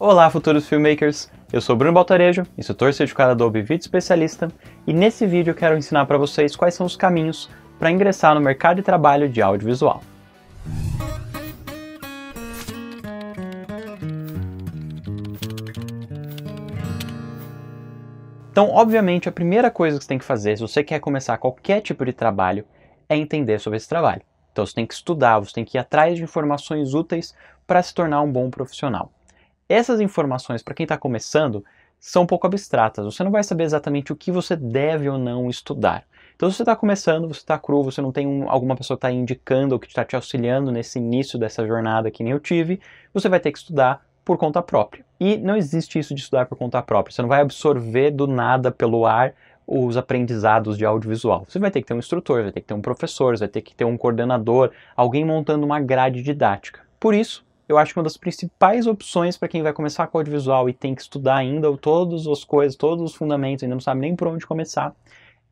Olá, futuros filmmakers! Eu sou Bruno Baltarejo, instrutor certificado Adobe Video Especialista, e nesse vídeo quero ensinar para vocês quais são os caminhos para ingressar no mercado de trabalho de audiovisual. Então, obviamente, a primeira coisa que você tem que fazer, se você quer começar qualquer tipo de trabalho, é entender sobre esse trabalho. Então, você tem que estudar, você tem que ir atrás de informações úteis para se tornar um bom profissional. Essas informações, para quem está começando, são um pouco abstratas. Você não vai saber exatamente o que você deve ou não estudar. Então, se você está começando, você está cru, você não tem um, alguma pessoa que está indicando ou que está te auxiliando nesse início dessa jornada que nem eu tive, você vai ter que estudar por conta própria. E não existe isso de estudar por conta própria. Você não vai absorver do nada pelo ar os aprendizados de audiovisual. Você vai ter que ter um instrutor, vai ter que ter um professor, vai ter que ter um coordenador, alguém montando uma grade didática. Por isso, eu acho que uma das principais opções para quem vai começar com audiovisual e tem que estudar ainda todas as coisas, todos os fundamentos, ainda não sabe nem por onde começar,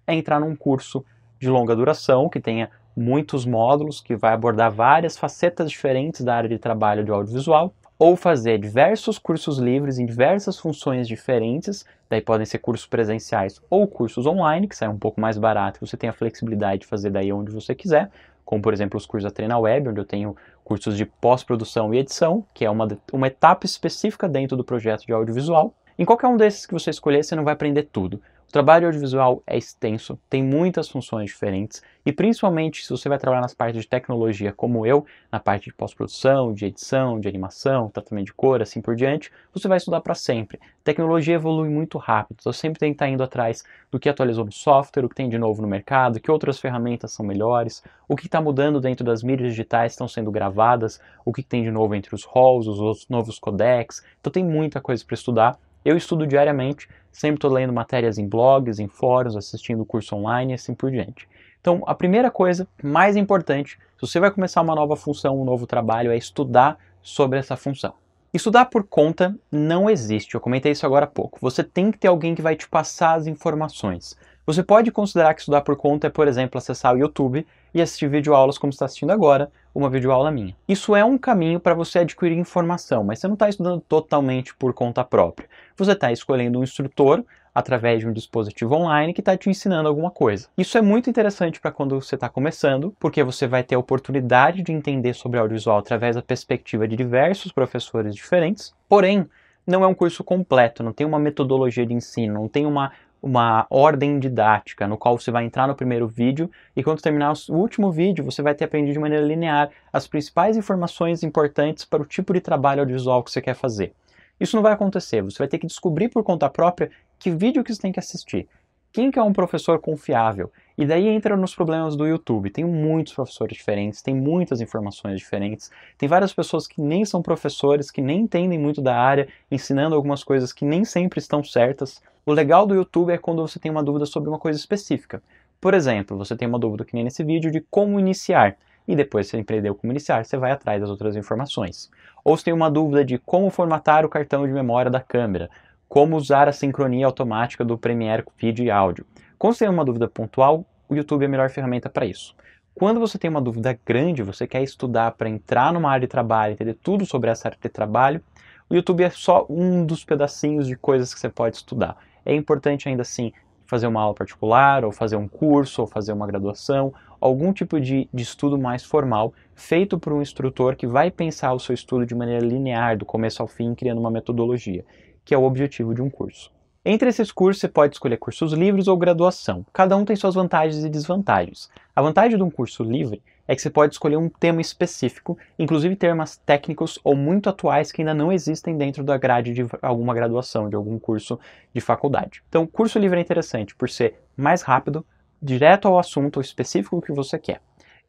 é entrar num curso de longa duração, que tenha muitos módulos, que vai abordar várias facetas diferentes da área de trabalho de audiovisual, ou fazer diversos cursos livres em diversas funções diferentes, daí podem ser cursos presenciais ou cursos online, que sai um pouco mais barato, você tem a flexibilidade de fazer daí onde você quiser, como por exemplo os cursos da Treina Web, onde eu tenho cursos de pós-produção e edição, que é uma, uma etapa específica dentro do projeto de audiovisual. Em qualquer um desses que você escolher, você não vai aprender tudo, o trabalho audiovisual é extenso, tem muitas funções diferentes e principalmente se você vai trabalhar nas partes de tecnologia como eu, na parte de pós-produção, de edição, de animação, tratamento de cor, assim por diante, você vai estudar para sempre. tecnologia evolui muito rápido, então sempre tem que estar tá indo atrás do que atualizou no software, o que tem de novo no mercado, que outras ferramentas são melhores, o que está mudando dentro das mídias digitais que estão sendo gravadas, o que tem de novo entre os halls, os novos codecs. Então tem muita coisa para estudar eu estudo diariamente, sempre estou lendo matérias em blogs, em fóruns, assistindo curso online e assim por diante. Então, a primeira coisa mais importante, se você vai começar uma nova função, um novo trabalho, é estudar sobre essa função. Estudar por conta não existe, eu comentei isso agora há pouco. Você tem que ter alguém que vai te passar as informações. Você pode considerar que estudar por conta é, por exemplo, acessar o YouTube e assistir videoaulas como está assistindo agora, uma videoaula minha. Isso é um caminho para você adquirir informação, mas você não está estudando totalmente por conta própria. Você está escolhendo um instrutor através de um dispositivo online que está te ensinando alguma coisa. Isso é muito interessante para quando você está começando, porque você vai ter a oportunidade de entender sobre audiovisual através da perspectiva de diversos professores diferentes, porém, não é um curso completo, não tem uma metodologia de ensino, não tem uma uma ordem didática, no qual você vai entrar no primeiro vídeo e quando terminar o último vídeo, você vai ter aprendido de maneira linear as principais informações importantes para o tipo de trabalho audiovisual que você quer fazer. Isso não vai acontecer, você vai ter que descobrir por conta própria que vídeo que você tem que assistir, quem que é um professor confiável? E daí entra nos problemas do YouTube. Tem muitos professores diferentes, tem muitas informações diferentes, tem várias pessoas que nem são professores, que nem entendem muito da área, ensinando algumas coisas que nem sempre estão certas. O legal do YouTube é quando você tem uma dúvida sobre uma coisa específica. Por exemplo, você tem uma dúvida que nem nesse vídeo de como iniciar, e depois você empreendeu como iniciar, você vai atrás das outras informações. Ou você tem uma dúvida de como formatar o cartão de memória da câmera, como usar a sincronia automática do Premiere Feed áudio. Quando você tem uma dúvida pontual, o YouTube é a melhor ferramenta para isso. Quando você tem uma dúvida grande, você quer estudar para entrar numa área de trabalho, entender tudo sobre essa área de trabalho, o YouTube é só um dos pedacinhos de coisas que você pode estudar é importante ainda assim fazer uma aula particular, ou fazer um curso, ou fazer uma graduação, algum tipo de, de, estudo mais formal, feito por um instrutor que vai pensar o seu estudo de maneira linear, do começo ao fim, criando uma metodologia, que é o objetivo de um curso. Entre esses cursos, você pode escolher cursos livres ou graduação. Cada um tem suas vantagens e desvantagens. A vantagem de um curso livre é que você pode escolher um tema específico, inclusive termos técnicos ou muito atuais que ainda não existem dentro da grade de alguma graduação, de algum curso de faculdade. Então, o curso livre é interessante por ser mais rápido, direto ao assunto específico que você quer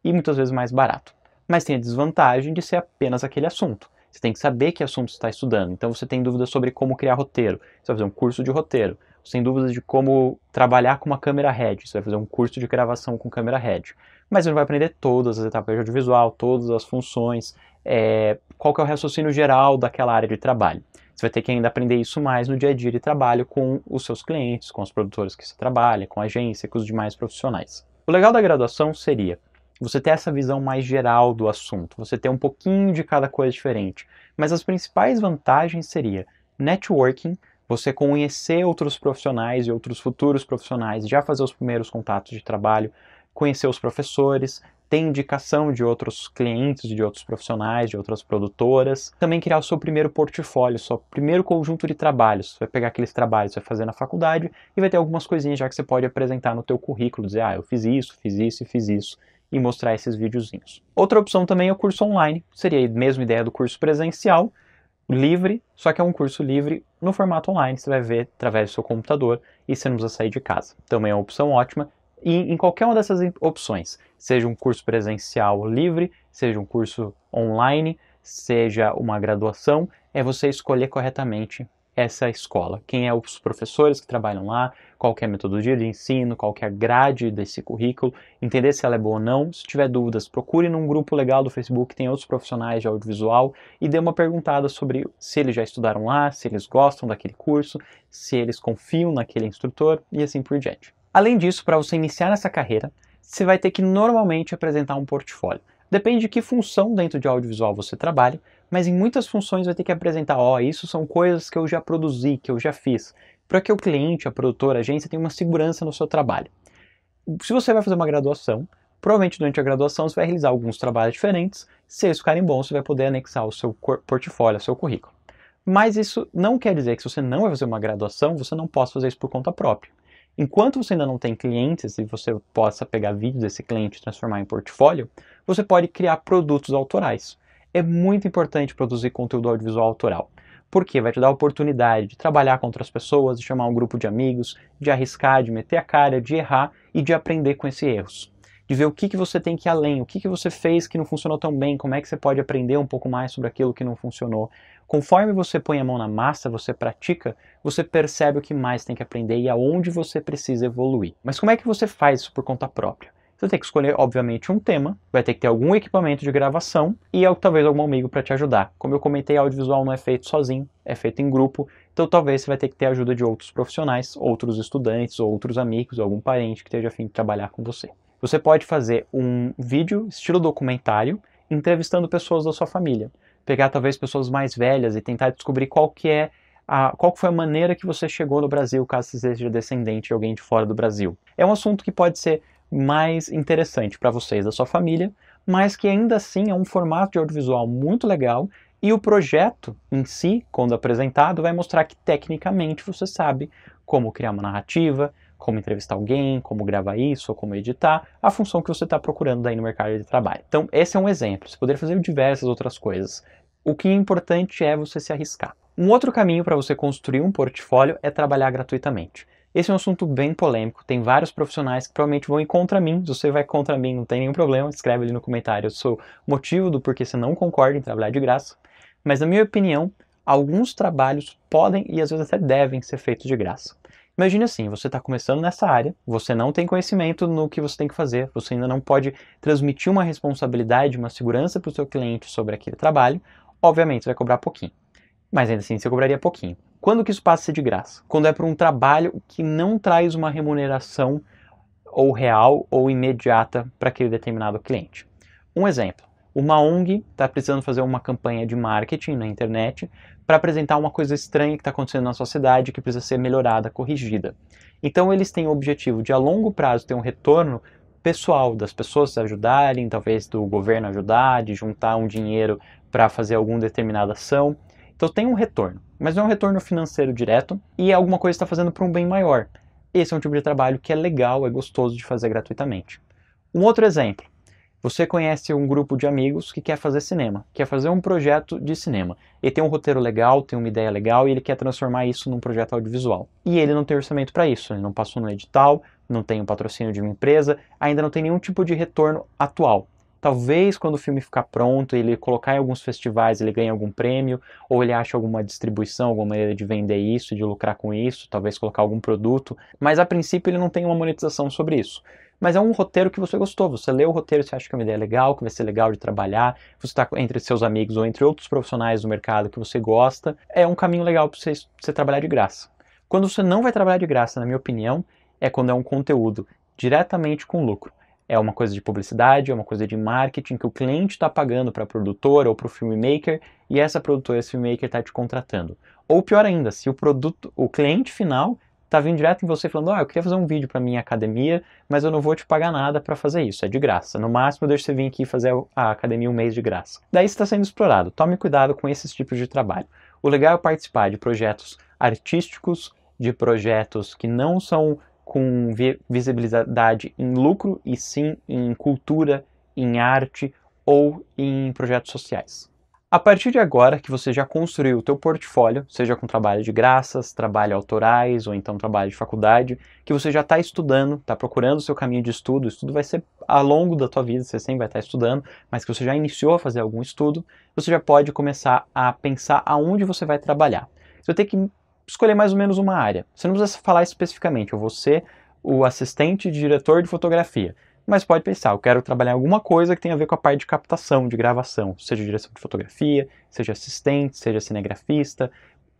e muitas vezes mais barato. Mas tem a desvantagem de ser apenas aquele assunto. Você tem que saber que assunto está estudando. Então você tem dúvidas sobre como criar roteiro. Você vai fazer um curso de roteiro sem dúvidas, de como trabalhar com uma câmera head. Você vai fazer um curso de gravação com câmera head. Mas você não vai aprender todas as etapas de audiovisual, todas as funções, é, qual que é o raciocínio geral daquela área de trabalho. Você vai ter que ainda aprender isso mais no dia a dia de trabalho com os seus clientes, com os produtores que você trabalha, com a agência, com os demais profissionais. O legal da graduação seria você ter essa visão mais geral do assunto, você ter um pouquinho de cada coisa diferente. Mas as principais vantagens seria networking, você conhecer outros profissionais e outros futuros profissionais, já fazer os primeiros contatos de trabalho, conhecer os professores, ter indicação de outros clientes, de outros profissionais, de outras produtoras. Também criar o seu primeiro portfólio, seu primeiro conjunto de trabalhos. Você vai pegar aqueles trabalhos que vai fazer na faculdade e vai ter algumas coisinhas já que você pode apresentar no teu currículo, dizer, ah, eu fiz isso, fiz isso e fiz isso e mostrar esses videozinhos. Outra opção também é o curso online, seria a mesma ideia do curso presencial, livre, só que é um curso livre no formato online, você vai ver através do seu computador e você não precisa sair de casa. Também então, é uma opção ótima. E em qualquer uma dessas opções, seja um curso presencial livre, seja um curso online, seja uma graduação, é você escolher corretamente essa escola, quem é os professores que trabalham lá, qual é a metodologia de ensino, qual é a grade desse currículo, entender se ela é boa ou não. Se tiver dúvidas, procure num grupo legal do Facebook, tem outros profissionais de audiovisual, e dê uma perguntada sobre se eles já estudaram lá, se eles gostam daquele curso, se eles confiam naquele instrutor e assim por diante. Além disso, para você iniciar essa carreira, você vai ter que normalmente apresentar um portfólio. Depende de que função dentro de audiovisual você trabalha, mas em muitas funções vai ter que apresentar, ó, oh, isso são coisas que eu já produzi, que eu já fiz, para que o cliente, a produtora, a agência tenha uma segurança no seu trabalho. Se você vai fazer uma graduação, provavelmente durante a graduação você vai realizar alguns trabalhos diferentes, se eles ficarem bons, você vai poder anexar o seu portfólio, o seu currículo. Mas isso não quer dizer que se você não vai fazer uma graduação, você não possa fazer isso por conta própria. Enquanto você ainda não tem clientes e você possa pegar vídeos desse cliente e transformar em portfólio, você pode criar produtos autorais é muito importante produzir conteúdo audiovisual autoral. Porque vai te dar a oportunidade de trabalhar com outras pessoas, de chamar um grupo de amigos, de arriscar, de meter a cara, de errar e de aprender com esses erros. De ver o que, que você tem que ir além, o que, que você fez que não funcionou tão bem, como é que você pode aprender um pouco mais sobre aquilo que não funcionou. Conforme você põe a mão na massa, você pratica, você percebe o que mais tem que aprender e aonde você precisa evoluir. Mas como é que você faz isso por conta própria? Você tem que escolher, obviamente, um tema, vai ter que ter algum equipamento de gravação e talvez algum amigo para te ajudar. Como eu comentei, audiovisual não é feito sozinho, é feito em grupo, então talvez você vai ter que ter a ajuda de outros profissionais, outros estudantes, outros amigos, algum parente que esteja afim de trabalhar com você. Você pode fazer um vídeo estilo documentário entrevistando pessoas da sua família, pegar talvez pessoas mais velhas e tentar descobrir qual que é a, qual foi a maneira que você chegou no Brasil, caso você seja descendente de alguém de fora do Brasil. É um assunto que pode ser mais interessante para vocês da sua família, mas que ainda assim é um formato de audiovisual muito legal e o projeto em si, quando apresentado, vai mostrar que tecnicamente você sabe como criar uma narrativa, como entrevistar alguém, como gravar isso, ou como editar, a função que você está procurando aí no mercado de trabalho. Então, esse é um exemplo. Você poderia fazer diversas outras coisas. O que é importante é você se arriscar. Um outro caminho para você construir um portfólio é trabalhar gratuitamente. Esse é um assunto bem polêmico, tem vários profissionais que provavelmente vão ir contra mim. Se você vai contra mim, não tem nenhum problema, escreve ali no comentário o seu motivo do porquê você não concorda em trabalhar de graça. Mas na minha opinião, alguns trabalhos podem e às vezes até devem ser feitos de graça. Imagine assim, você está começando nessa área, você não tem conhecimento no que você tem que fazer, você ainda não pode transmitir uma responsabilidade, uma segurança para o seu cliente sobre aquele trabalho, obviamente você vai cobrar pouquinho mas ainda assim você cobraria pouquinho. Quando que isso passa a ser de graça? Quando é para um trabalho que não traz uma remuneração ou real ou imediata para aquele determinado cliente. Um exemplo, uma ONG está precisando fazer uma campanha de marketing na internet para apresentar uma coisa estranha que está acontecendo na sua cidade que precisa ser melhorada, corrigida. Então eles têm o objetivo de a longo prazo ter um retorno pessoal das pessoas ajudarem, talvez do governo ajudar, de juntar um dinheiro para fazer alguma determinada ação. Então tem um retorno, mas não é um retorno financeiro direto e é alguma coisa que está fazendo para um bem maior. Esse é um tipo de trabalho que é legal, é gostoso de fazer gratuitamente. Um outro exemplo. Você conhece um grupo de amigos que quer fazer cinema, quer fazer um projeto de cinema. Ele tem um roteiro legal, tem uma ideia legal e ele quer transformar isso num projeto audiovisual. E ele não tem orçamento para isso, ele não passou no edital, não tem um patrocínio de uma empresa, ainda não tem nenhum tipo de retorno atual. Talvez quando o filme ficar pronto, ele colocar em alguns festivais, ele ganhe algum prêmio, ou ele ache alguma distribuição, alguma maneira de vender isso, de lucrar com isso, talvez colocar algum produto, mas a princípio ele não tem uma monetização sobre isso. Mas é um roteiro que você gostou, você leu o roteiro, você acha que é uma ideia legal, que vai ser legal de trabalhar, você está entre seus amigos ou entre outros profissionais do mercado que você gosta, é um caminho legal para você, você trabalhar de graça. Quando você não vai trabalhar de graça, na minha opinião, é quando é um conteúdo diretamente com lucro. É uma coisa de publicidade, é uma coisa de marketing que o cliente está pagando para a produtora ou para o filmmaker e essa produtora, esse filmmaker está te contratando. Ou pior ainda, se o produto, o cliente final está vindo direto em você falando, ah, eu queria fazer um vídeo para minha academia, mas eu não vou te pagar nada para fazer isso, é de graça. No máximo, deixa você vir aqui fazer a academia um mês de graça. Daí está sendo explorado. Tome cuidado com esses tipos de trabalho. O legal é participar de projetos artísticos, de projetos que não são com visibilidade em lucro e sim em cultura, em arte ou em projetos sociais. A partir de agora que você já construiu o teu portfólio, seja com trabalho de graças, trabalho autorais ou então trabalho de faculdade, que você já está estudando, está procurando o seu caminho de estudo, o estudo vai ser ao longo da tua vida, você sempre vai estar tá estudando, mas que você já iniciou a fazer algum estudo, você já pode começar a pensar aonde você vai trabalhar. Você tem que escolher mais ou menos uma área. Você não precisa falar especificamente, eu vou ser o assistente de diretor de fotografia. Mas pode pensar, eu quero trabalhar alguma coisa que tenha a ver com a parte de captação, de gravação, seja direção de fotografia, seja assistente, seja cinegrafista,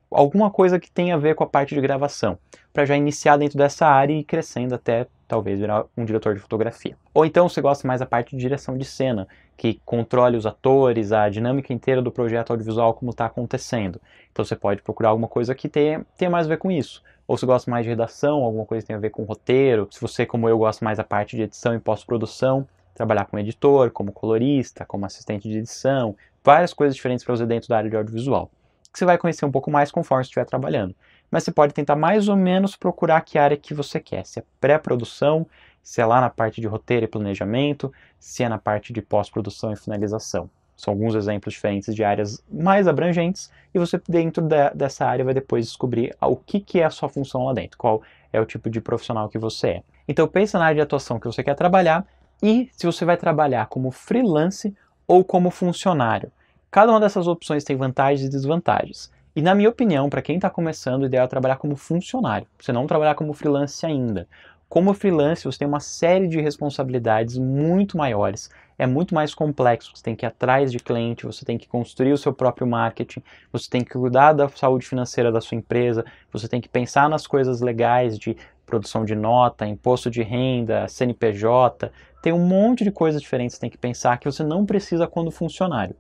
alguma coisa que tenha a ver com a parte de gravação, para já iniciar dentro dessa área e ir crescendo até talvez virar um diretor de fotografia. Ou então você gosta mais da parte de direção de cena, que controle os atores, a dinâmica inteira do projeto audiovisual, como está acontecendo. Então você pode procurar alguma coisa que tenha, tenha mais a ver com isso. Ou se gosta mais de redação, alguma coisa que tenha a ver com roteiro. Se você, como eu, gosta mais da parte de edição e pós-produção, trabalhar como editor, como colorista, como assistente de edição, várias coisas diferentes para você dentro da área de audiovisual. Que você vai conhecer um pouco mais conforme estiver trabalhando mas você pode tentar mais ou menos procurar que área que você quer, se é pré-produção, se é lá na parte de roteiro e planejamento, se é na parte de pós-produção e finalização. São alguns exemplos diferentes de áreas mais abrangentes e você dentro da, dessa área vai depois descobrir o que, que é a sua função lá dentro, qual é o tipo de profissional que você é. Então pensa na área de atuação que você quer trabalhar e se você vai trabalhar como freelance ou como funcionário. Cada uma dessas opções tem vantagens e desvantagens. E na minha opinião, para quem está começando, o ideal é trabalhar como funcionário, você não trabalhar como freelance ainda. Como freelance, você tem uma série de responsabilidades muito maiores, é muito mais complexo, você tem que ir atrás de cliente, você tem que construir o seu próprio marketing, você tem que cuidar da saúde financeira da sua empresa, você tem que pensar nas coisas legais de produção de nota, imposto de renda, CNPJ, tem um monte de coisas diferentes que você tem que pensar que você não precisa quando funcionário.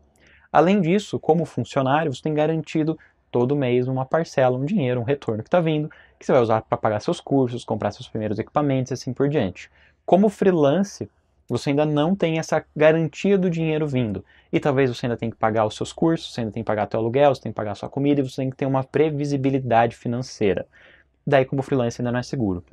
Além disso, como funcionário, você tem garantido todo mês uma parcela, um dinheiro, um retorno que está vindo, que você vai usar para pagar seus cursos, comprar seus primeiros equipamentos e assim por diante. Como freelance, você ainda não tem essa garantia do dinheiro vindo. E talvez você ainda tenha que pagar os seus cursos, você ainda tem que pagar seu aluguel, você tem que pagar sua comida e você tem que ter uma previsibilidade financeira. Daí, como freelancer, ainda não é seguro.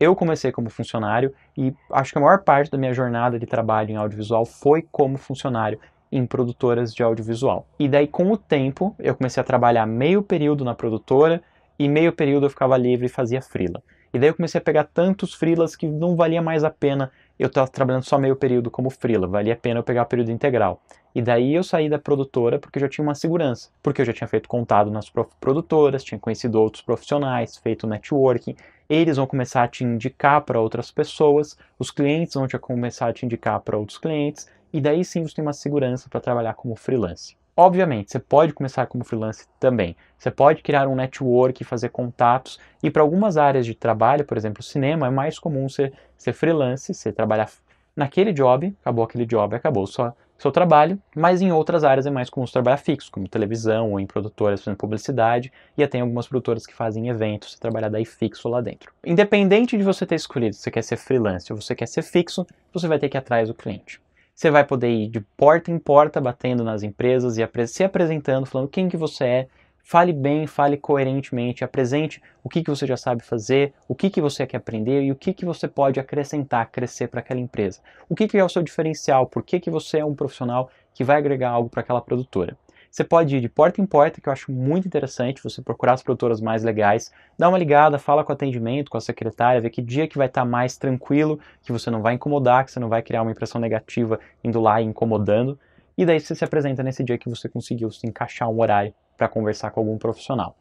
Eu comecei como funcionário e acho que a maior parte da minha jornada de trabalho em audiovisual foi como funcionário em produtoras de audiovisual. E daí, com o tempo, eu comecei a trabalhar meio período na produtora e meio período eu ficava livre e fazia frila. E daí eu comecei a pegar tantos frilas que não valia mais a pena eu estar trabalhando só meio período como frila, valia a pena eu pegar o período integral. E daí eu saí da produtora porque eu já tinha uma segurança, porque eu já tinha feito contato nas produtoras, tinha conhecido outros profissionais, feito networking, eles vão começar a te indicar para outras pessoas, os clientes vão te começar a te indicar para outros clientes, e daí sim você tem uma segurança para trabalhar como freelance. Obviamente, você pode começar como freelance também. Você pode criar um network, fazer contatos, e para algumas áreas de trabalho, por exemplo, cinema, é mais comum você ser freelance, você trabalhar naquele job, acabou aquele job, acabou sua, seu trabalho, mas em outras áreas é mais comum você trabalhar fixo, como televisão ou em produtoras fazendo publicidade, e até tem algumas produtoras que fazem eventos, você trabalhar daí fixo lá dentro. Independente de você ter escolhido se você quer ser freelance ou você quer ser fixo, você vai ter que ir atrás do cliente. Você vai poder ir de porta em porta, batendo nas empresas e se apresentando, falando quem que você é, fale bem, fale coerentemente, apresente o que, que você já sabe fazer, o que, que você quer aprender e o que, que você pode acrescentar, crescer para aquela empresa. O que, que é o seu diferencial, por que, que você é um profissional que vai agregar algo para aquela produtora. Você pode ir de porta em porta, que eu acho muito interessante você procurar as produtoras mais legais, dá uma ligada, fala com o atendimento, com a secretária, vê que dia que vai estar tá mais tranquilo, que você não vai incomodar, que você não vai criar uma impressão negativa indo lá e incomodando. E daí você se apresenta nesse dia que você conseguiu se encaixar um horário para conversar com algum profissional.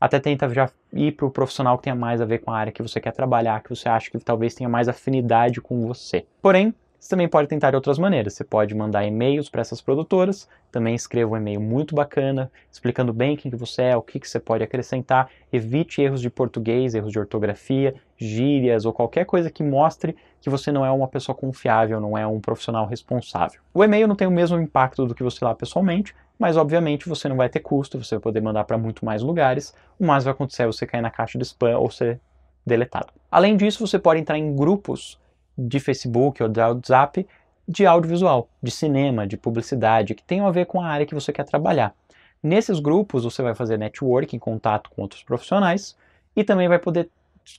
Até tenta já ir para o profissional que tenha mais a ver com a área que você quer trabalhar, que você acha que talvez tenha mais afinidade com você. Porém, você também pode tentar outras maneiras. Você pode mandar e-mails para essas produtoras, também escreva um e-mail muito bacana, explicando bem quem que você é, o que, que você pode acrescentar. Evite erros de português, erros de ortografia, gírias ou qualquer coisa que mostre que você não é uma pessoa confiável, não é um profissional responsável. O e-mail não tem o mesmo impacto do que você lá pessoalmente, mas obviamente você não vai ter custo, você vai poder mandar para muito mais lugares. O mais vai acontecer é você cair na caixa de spam ou ser deletado. Além disso, você pode entrar em grupos de Facebook ou de WhatsApp de audiovisual, de cinema, de publicidade, que tenham a ver com a área que você quer trabalhar. Nesses grupos você vai fazer networking, contato com outros profissionais e também vai poder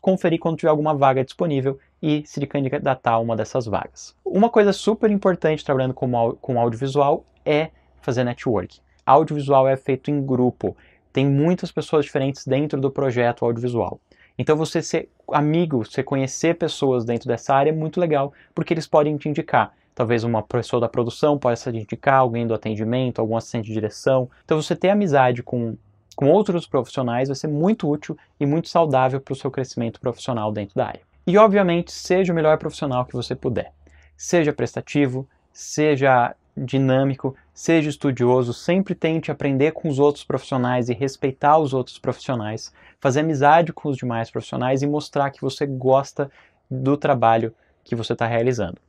conferir quando tiver alguma vaga disponível e se candidatar a uma dessas vagas. Uma coisa super importante trabalhando com, com audiovisual é fazer networking. Audiovisual é feito em grupo, tem muitas pessoas diferentes dentro do projeto audiovisual. Então você ser amigo, você conhecer pessoas dentro dessa área é muito legal, porque eles podem te indicar. Talvez uma pessoa da produção possa te indicar, alguém do atendimento, algum assistente de direção. Então você ter amizade com, com outros profissionais vai ser muito útil e muito saudável para o seu crescimento profissional dentro da área. E obviamente, seja o melhor profissional que você puder. Seja prestativo, seja dinâmico, Seja estudioso, sempre tente aprender com os outros profissionais e respeitar os outros profissionais, fazer amizade com os demais profissionais e mostrar que você gosta do trabalho que você está realizando.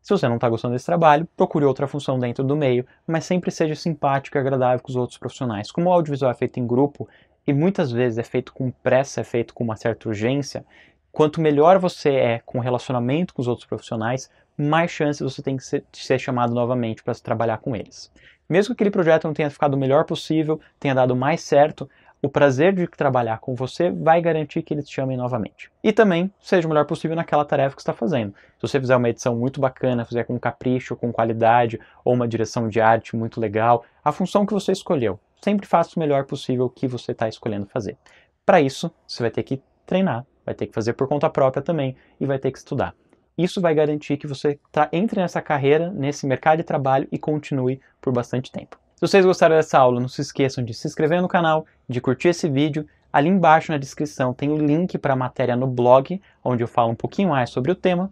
Se você não está gostando desse trabalho, procure outra função dentro do meio, mas sempre seja simpático e agradável com os outros profissionais. Como o audiovisual é feito em grupo e muitas vezes é feito com pressa, é feito com uma certa urgência, quanto melhor você é com o relacionamento com os outros profissionais, mais chances você tem que ser, ser chamado novamente para trabalhar com eles. Mesmo que aquele projeto não tenha ficado o melhor possível, tenha dado mais certo, o prazer de trabalhar com você vai garantir que eles te chamem novamente. E também seja o melhor possível naquela tarefa que está fazendo. Se você fizer uma edição muito bacana, fizer com capricho, com qualidade, ou uma direção de arte muito legal, a função que você escolheu, sempre faça o melhor possível que você está escolhendo fazer. Para isso, você vai ter que treinar, vai ter que fazer por conta própria também e vai ter que estudar. Isso vai garantir que você tá, entre nessa carreira, nesse mercado de trabalho e continue por bastante tempo. Se vocês gostaram dessa aula, não se esqueçam de se inscrever no canal, de curtir esse vídeo. Ali embaixo na descrição tem o link para a matéria no blog, onde eu falo um pouquinho mais sobre o tema.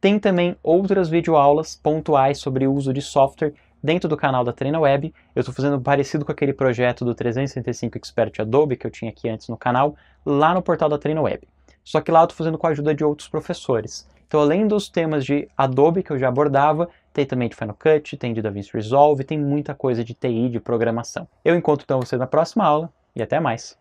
Tem também outras videoaulas pontuais sobre o uso de software dentro do canal da Treina Web. Eu estou fazendo parecido com aquele projeto do 365 Expert Adobe que eu tinha aqui antes no canal, lá no portal da Treina Web. Só que lá eu estou fazendo com a ajuda de outros professores. Então, além dos temas de Adobe que eu já abordava, tem também de Final Cut, tem de DaVinci Resolve, tem muita coisa de TI, de programação. Eu encontro então vocês na próxima aula e até mais.